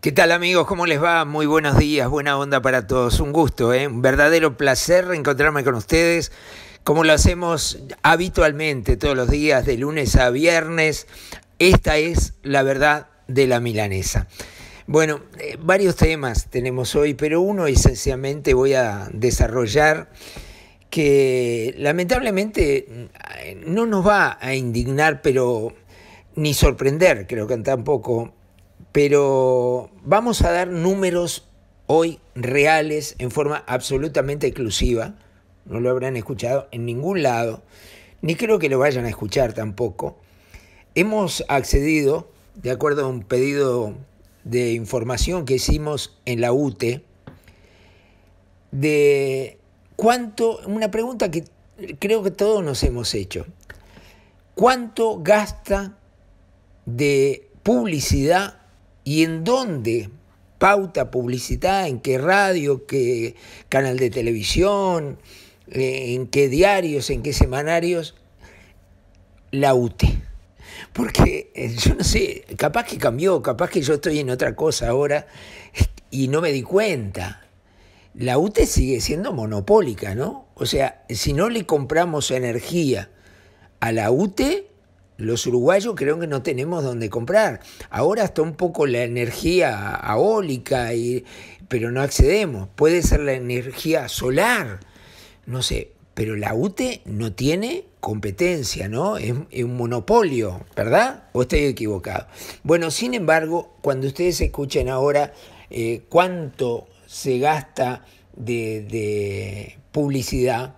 ¿Qué tal amigos? ¿Cómo les va? Muy buenos días, buena onda para todos. Un gusto, ¿eh? un verdadero placer encontrarme con ustedes, como lo hacemos habitualmente todos los días, de lunes a viernes. Esta es la verdad de la milanesa. Bueno, eh, varios temas tenemos hoy, pero uno esencialmente voy a desarrollar que lamentablemente eh, no nos va a indignar, pero ni sorprender, creo que tampoco, pero vamos a dar números hoy reales en forma absolutamente exclusiva. No lo habrán escuchado en ningún lado, ni creo que lo vayan a escuchar tampoco. Hemos accedido, de acuerdo a un pedido de información que hicimos en la UTE, de cuánto, una pregunta que creo que todos nos hemos hecho, ¿cuánto gasta de publicidad y en dónde pauta publicidad, en qué radio, qué canal de televisión, eh, en qué diarios, en qué semanarios, la UTE. Porque eh, yo no sé, capaz que cambió, capaz que yo estoy en otra cosa ahora y no me di cuenta. La UTE sigue siendo monopólica, ¿no? O sea, si no le compramos energía a la UTE, los uruguayos creo que no tenemos dónde comprar. Ahora está un poco la energía eólica, y, pero no accedemos. Puede ser la energía solar, no sé, pero la UTE no tiene competencia, ¿no? Es, un monopolio, ¿verdad? ¿O estoy equivocado? Bueno, sin embargo, cuando ustedes escuchen ahora eh, cuánto se gasta de, de publicidad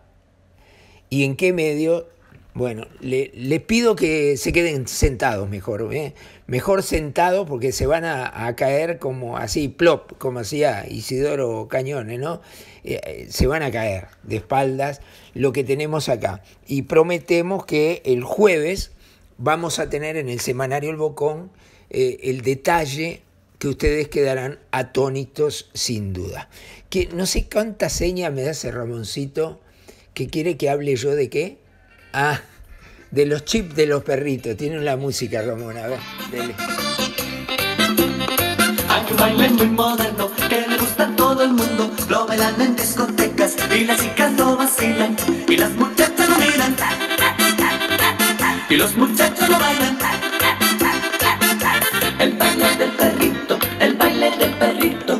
y en qué medio bueno, les pido que se queden sentados mejor, ¿eh? mejor sentados porque se van a, caer como así, plop, como hacía Isidoro Cañones, ¿no? Eh, eh, se van a caer de espaldas lo que tenemos acá. Y prometemos que el jueves vamos a tener en el semanario El Bocón eh, el detalle que ustedes quedarán atónitos sin duda. Que no sé cuánta seña me hace Ramoncito que quiere que hable yo de qué Ah, de los chips de los perritos. tiene la música, Ramón. A ver, dele. Hay un baile muy moderno que le gusta a todo el mundo. Lo bailan en discotecas y las chicas lo vacilan. Y las muchachas lo miran. Y los muchachos lo bailan. El baile del perrito, el baile del perrito.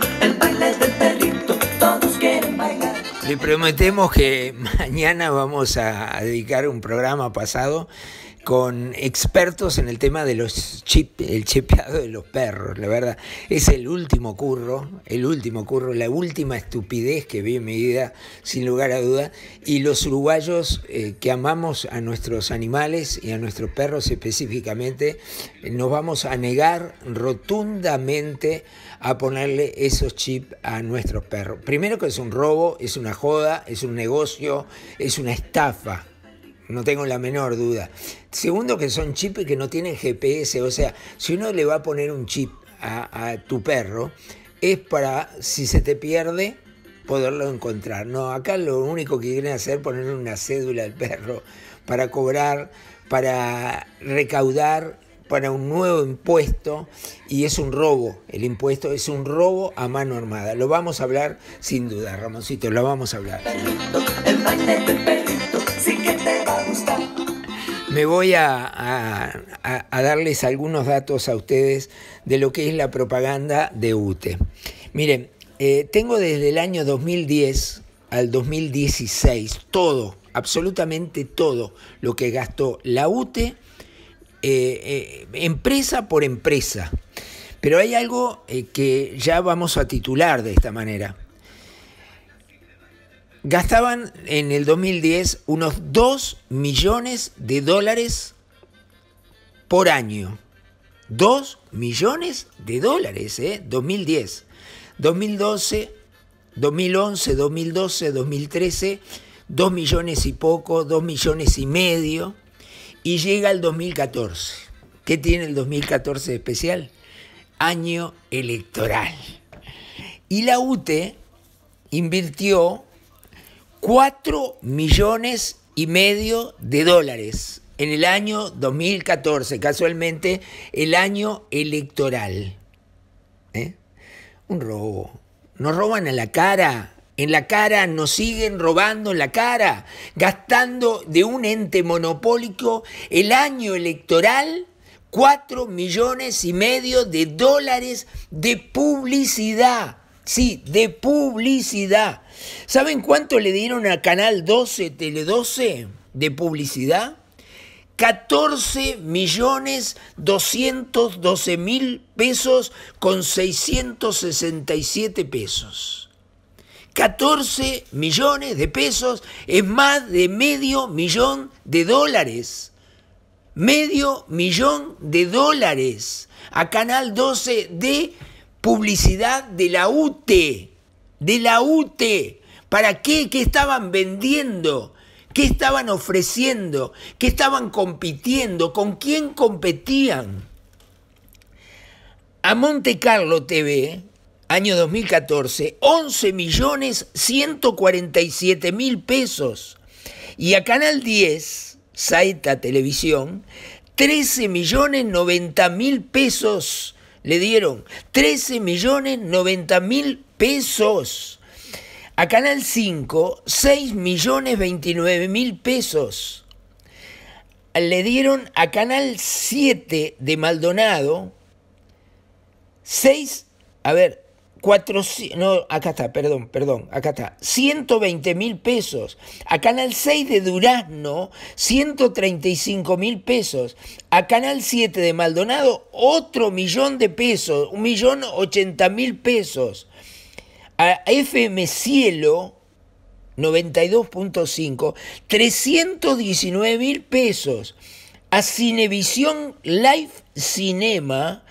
Le prometemos que mañana vamos a dedicar un programa pasado con expertos en el tema de los chip, el chepeado de los perros, la verdad. Es el último curro, el último curro, la última estupidez que vi en mi vida, sin lugar a duda. Y los uruguayos eh, que amamos a nuestros animales y a nuestros perros específicamente, nos vamos a negar rotundamente a ponerle esos chips a nuestros perros. Primero que es un robo, es una joda, es un negocio, es una estafa no tengo la menor duda. Segundo, que son chips que no tienen GPS, o sea, si uno le va a poner un chip a, tu perro, es para, si se te pierde, poderlo encontrar. No, acá lo único que quieren hacer es ponerle una cédula al perro para cobrar, para recaudar para un nuevo impuesto y es un robo. El impuesto es un robo a mano armada. Lo vamos a hablar sin duda, Ramoncito, lo vamos a hablar. que me voy a, darles algunos datos a ustedes de lo que es la propaganda de UTE. Miren, eh, tengo desde el año 2010 al 2016 todo, absolutamente todo lo que gastó la UTE, eh, eh, empresa por empresa. Pero hay algo que ya vamos a titular de esta manera gastaban en el 2010 unos 2 millones de dólares por año. 2 millones de dólares, ¿eh? 2010. 2012, 2011, 2012, 2013, 2 millones y poco, 2 millones y medio. Y llega el 2014. ¿Qué tiene el 2014 especial? Año electoral. Y la UTE invirtió 4 millones y medio de dólares en el año 2014, casualmente el año electoral. ¿eh? Un robo. Nos roban a la cara, en la cara nos siguen robando en la cara, gastando de un ente monopólico el año electoral 4 millones y medio de dólares de publicidad Sí, de publicidad. ¿Saben cuánto le dieron a Canal 12, Tele 12 de publicidad? 14 millones 212 mil pesos con 667 pesos. 14 millones de pesos es más de medio millón de dólares. Medio millón de dólares a Canal 12 de publicidad de la UTE, de la UTE. ¿Para qué? ¿Qué estaban vendiendo? ¿Qué estaban ofreciendo? ¿Qué estaban compitiendo? ¿Con quién competían? A Monte Carlo TV, año 2014, 11 millones 147 mil pesos. Y a Canal 10, Saeta Televisión, 13 millones 90 mil pesos le dieron 13 millones 90 mil pesos. A Canal 5, 6 millones 29 mil pesos. Le dieron a Canal 7 de Maldonado 6, a ver, 400, no, acá está, perdón, perdón, acá está, 120 mil pesos. A Canal 6 de Durazno, 135 mil pesos. A Canal 7 de Maldonado, otro millón de pesos, un millón 80 mil pesos. A FM Cielo, 92.5, 319 mil pesos. A Cinevisión Live Cinema,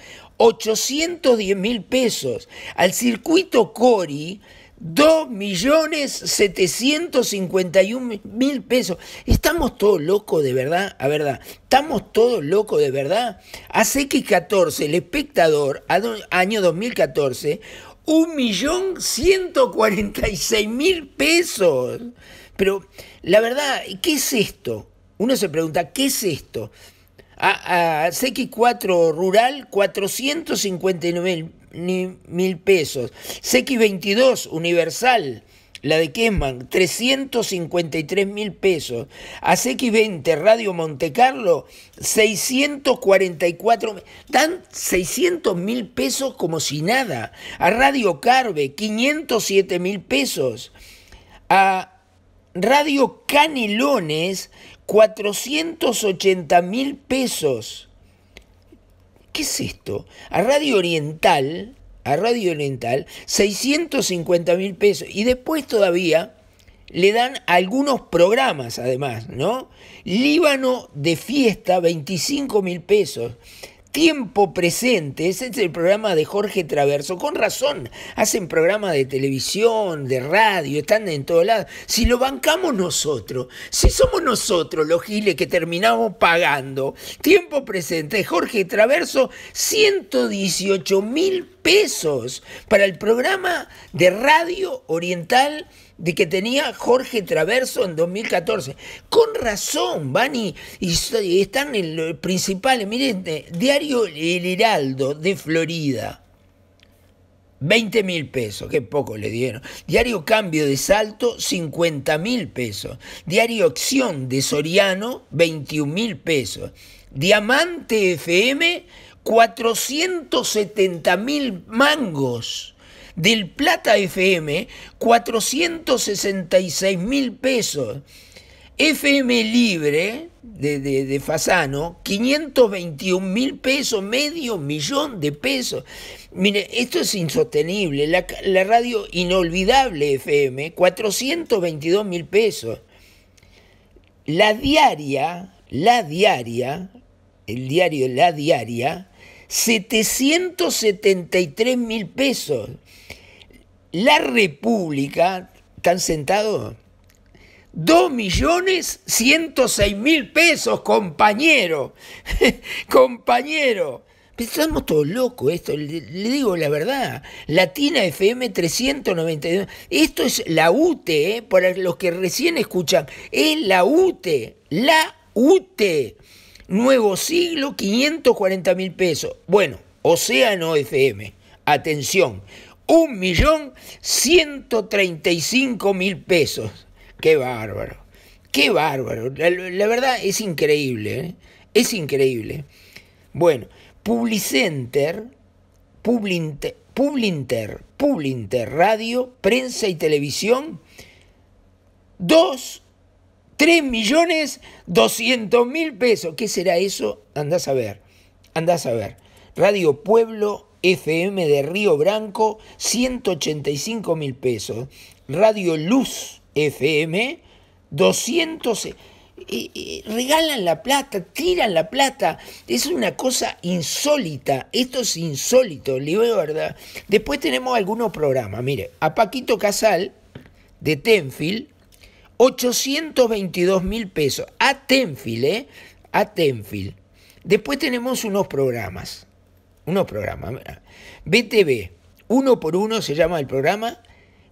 810 mil pesos. Al circuito Cori, 2.751.000 pesos. ¿Estamos todos locos de verdad? A verdad, ¿estamos todos locos de verdad? hace CX14, el espectador, año 2014, 1.146.000 pesos. Pero la verdad, ¿qué es esto? Uno se pregunta, ¿qué es esto? A, CX4 rural, 459 mil, pesos. CX22 universal, la de Keman 353 mil pesos. A CX20 Radio Montecarlo, 644 Dan 600 mil pesos como si nada. A Radio Carve, 507 mil pesos. A Radio Canelones, 480 mil pesos. ¿Qué es esto? A Radio Oriental, a Radio Oriental, 650 mil pesos. Y después todavía le dan algunos programas, además, ¿no? Líbano de fiesta, 25 mil pesos. Tiempo Presente. Ese es el programa de Jorge Traverso. Con razón, hacen programa de televisión, de radio, están en todos lados. Si lo bancamos nosotros, si somos nosotros los giles que terminamos pagando, Tiempo Presente, Jorge Traverso, 118 mil pesos para el programa de radio oriental de que tenía Jorge Traverso en 2014. Con razón, van y, están en los principales. Miren, este, diario El Heraldo de Florida. 20 mil pesos, qué poco le dieron. Diario Cambio de Salto, 50 mil pesos. Diario Acción de Soriano, 21 mil pesos. Diamante FM, 470 mil mangos. Del Plata FM, 466 mil pesos. FM Libre de, Fasano, 521 mil pesos, medio millón de pesos. Mire, esto es insostenible. La, la radio inolvidable FM, 422 mil pesos. La diaria, la diaria, el diario La Diaria, 773 mil pesos. La República, ¿están sentados? 2 millones 106 mil pesos, compañero. compañero. Estamos todos locos esto, le, digo la verdad. Latina FM 392. Esto es la UTE, eh, para los que recién escuchan. Es la UTE, la UTE. Nuevo siglo, 540 mil pesos. Bueno, Océano FM, atención, 1.135.000 pesos. Qué bárbaro, qué bárbaro. La, verdad es increíble, ¿eh? es increíble. Bueno, Publicenter, Publinter, Publinter, Publinter, Radio, Prensa y Televisión, 2 3 millones 200 mil pesos. ¿Qué será eso? Andás a ver. Andás a ver. Radio Pueblo FM de Río Branco, 185 mil pesos. Radio Luz FM, 200... regalan la plata, tiran la plata. Es una cosa insólita. Esto es insólito, le verdad. Después tenemos algunos programas. Mire, a Paquito Casal de Tenfield 822 mil pesos a Tenfield, ¿eh? A Tenfield. Después tenemos unos programas. Unos programas. BTV, uno por uno se llama el programa.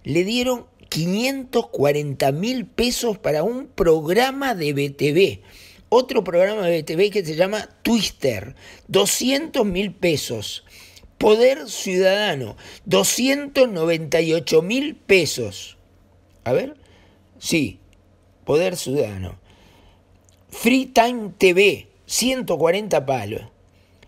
Le dieron 540 mil pesos para un programa de BTV. Otro programa de BTV que se llama Twister, 200 mil pesos. Poder Ciudadano, 298 mil pesos. A ver, sí, Poder Ciudadano. Free Time TV, 140 palos.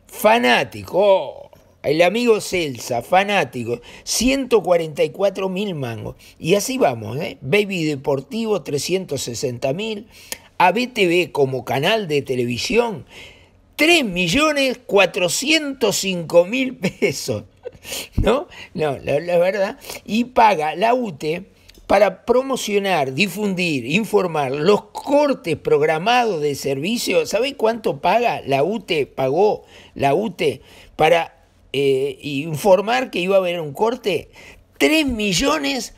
Fanático, oh, el amigo Celsa, fanático, 144 mil mangos. Y así vamos, ¿eh? Baby Deportivo, 360 mil. ABTV como canal de televisión, 3.405.000 pesos. ¿No? No, la, la, verdad. Y paga la UTE para promocionar, difundir, informar los cortes programados de servicio. ¿Sabéis cuánto paga? La UTE pagó, la UTE, para eh, informar que iba a haber un corte. 3.334.000 millones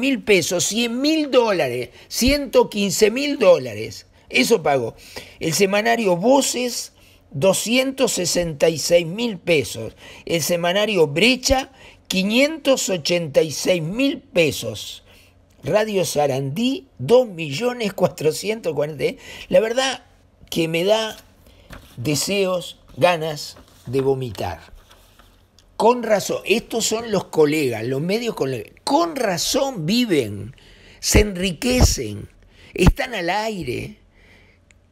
mil pesos, 100.000 mil dólares, 115 mil dólares. Eso pagó. El semanario Voces, 266.000 mil pesos. El semanario Brecha, 586 mil pesos. Radio Sarandí, millones 440. ¿eh? La verdad que me da deseos, ganas de vomitar. Con razón, estos son los colegas, los medios colegas. Con razón viven, se enriquecen, están al aire.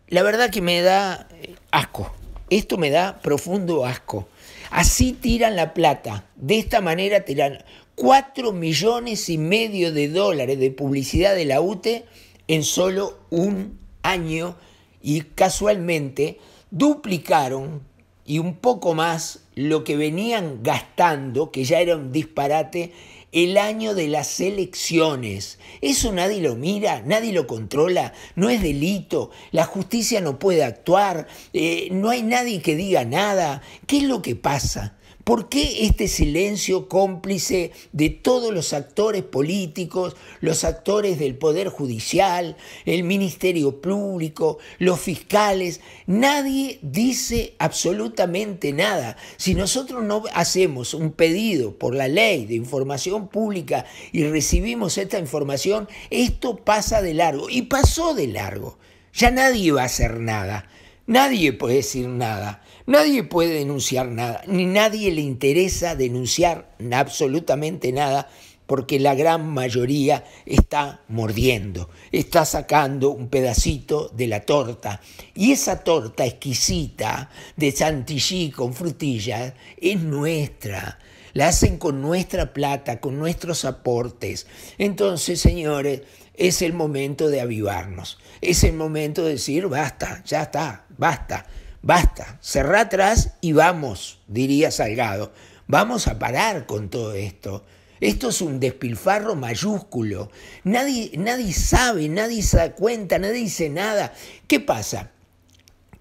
La verdad que me da eh, asco. Esto me da profundo asco. Así tiran la plata. De esta manera tiran 4 millones y medio de dólares de publicidad de la UTE en solo un año y casualmente duplicaron y un poco más lo que venían gastando, que ya era un disparate el año de las elecciones. Eso nadie lo mira, nadie lo controla, no es delito, la justicia no puede actuar, eh, no hay nadie que diga nada. ¿Qué es lo que pasa? ¿Por qué este silencio cómplice de todos los actores políticos, los actores del Poder Judicial, el Ministerio Público, los fiscales? Nadie dice absolutamente nada. Si nosotros no hacemos un pedido por la ley de información pública y recibimos esta información, esto pasa de largo. Y pasó de largo. Ya nadie va a hacer nada. Nadie puede decir nada, nadie puede denunciar nada, ni nadie le interesa denunciar absolutamente nada porque la gran mayoría está mordiendo, está sacando un pedacito de la torta. Y esa torta exquisita de chantilly con frutillas es nuestra. La hacen con nuestra plata, con nuestros aportes. Entonces, señores, es el momento de avivarnos, es el momento de decir, basta, ya está, basta, basta, cerrá atrás y vamos, diría Salgado, vamos a parar con todo esto. Esto es un despilfarro mayúsculo. Nadie, nadie sabe, nadie se da cuenta, nadie dice nada. ¿Qué pasa?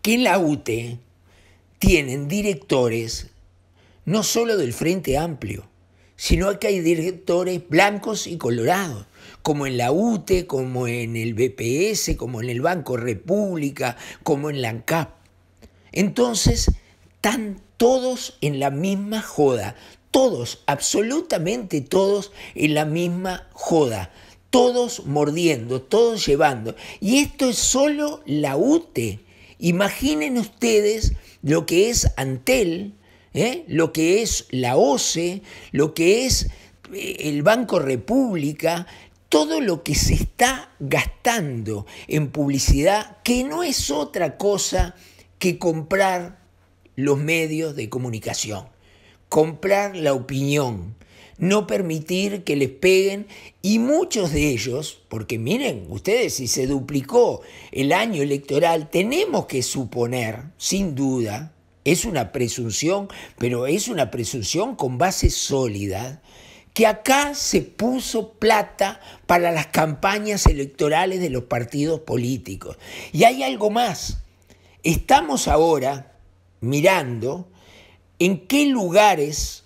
Que en la UTE tienen directores no solo del Frente Amplio, sino que hay directores blancos y colorados como en la UTE, como en el BPS, como en el Banco República, como en la ANCAP. Entonces, están todos en la misma joda, todos, absolutamente todos en la misma joda, todos mordiendo, todos llevando. Y esto es solo la UTE. Imaginen ustedes lo que es Antel, ¿eh? lo que es la OCE, lo que es eh, el Banco República, todo lo que se está gastando en publicidad, que no es otra cosa que comprar los medios de comunicación, comprar la opinión, no permitir que les peguen y muchos de ellos, porque miren ustedes, si se duplicó el año electoral, tenemos que suponer, sin duda, es una presunción, pero es una presunción con base sólida, que acá se puso plata para las campañas electorales de los partidos políticos. Y hay algo más. Estamos ahora mirando en qué lugares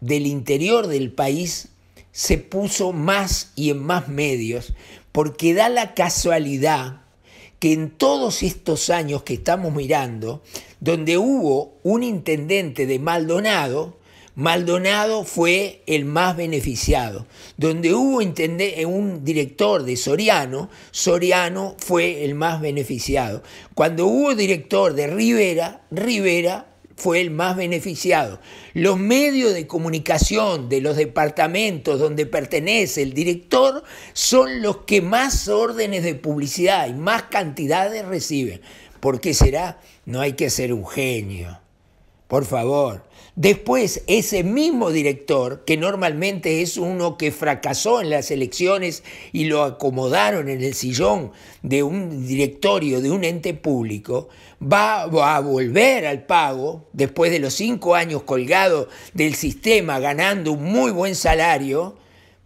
del interior del país se puso más y en más medios, porque da la casualidad que en todos estos años que estamos mirando, donde hubo un intendente de Maldonado, Maldonado fue el más beneficiado. Donde hubo eh, un director de Soriano, Soriano fue el más beneficiado. Cuando hubo director de Rivera, Rivera fue el más beneficiado. Los medios de comunicación de los departamentos donde pertenece el director son los que más órdenes de publicidad y más cantidades reciben. ¿Por qué será? No hay que ser un genio. Por favor, Después, ese mismo director, que normalmente es uno que fracasó en las elecciones y lo acomodaron en el sillón de un directorio de un ente público, va a volver al pago después de los cinco años colgado del sistema ganando un muy buen salario,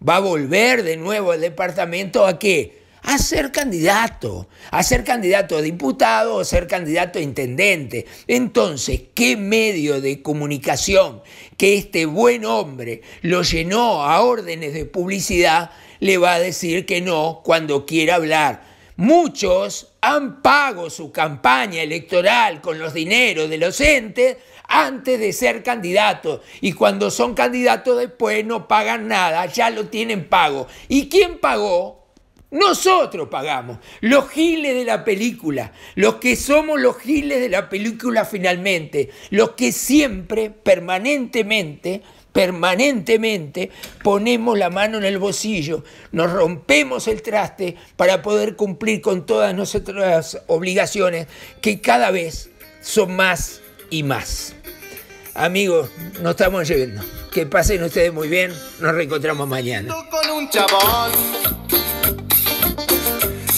va a volver de nuevo al departamento a qué? a ser candidato, a ser candidato a diputado o ser candidato a intendente. Entonces, ¿qué medio de comunicación que este buen hombre lo llenó a órdenes de publicidad le va a decir que no cuando quiera hablar? Muchos han pago su campaña electoral con los dineros de los entes antes de ser candidato y cuando son candidatos después no pagan nada, ya lo tienen pago. ¿Y quién pagó? Nosotros pagamos, los giles de la película, los que somos los giles de la película finalmente, los que siempre, permanentemente, permanentemente ponemos la mano en el bolsillo, nos rompemos el traste para poder cumplir con todas nuestras obligaciones que cada vez son más y más. Amigos, nos estamos llevando. Que pasen ustedes muy bien. Nos reencontramos mañana.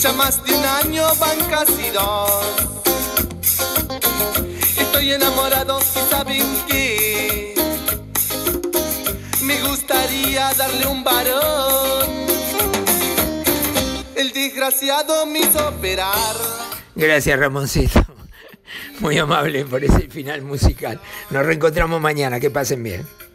Ya más de un año van casi dos. Estoy enamorado saben qué? me gustaría darle un varón. El desgraciado me hizo operar. Gracias, Ramoncito. Muy amable por ese final musical. Nos reencontramos mañana. Que pasen bien.